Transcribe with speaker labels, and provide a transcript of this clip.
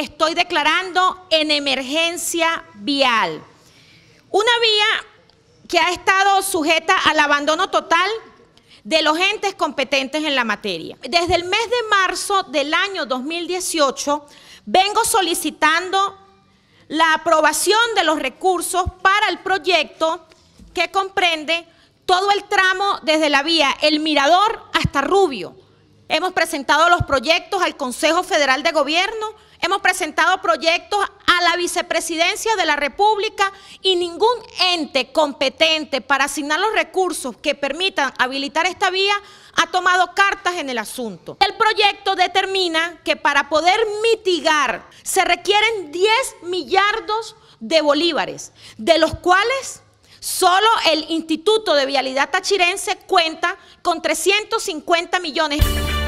Speaker 1: estoy declarando en emergencia vial. Una vía que ha estado sujeta al abandono total de los entes competentes en la materia. Desde el mes de marzo del año 2018 vengo solicitando la aprobación de los recursos para el proyecto que comprende todo el tramo desde la vía El Mirador hasta Rubio. Hemos presentado los proyectos al Consejo Federal de Gobierno hemos presentado proyectos a la vicepresidencia de la República y ningún ente competente para asignar los recursos que permitan habilitar esta vía ha tomado cartas en el asunto. El proyecto determina que para poder mitigar se requieren 10 millardos de bolívares, de los cuales solo el Instituto de Vialidad Tachirense cuenta con 350 millones.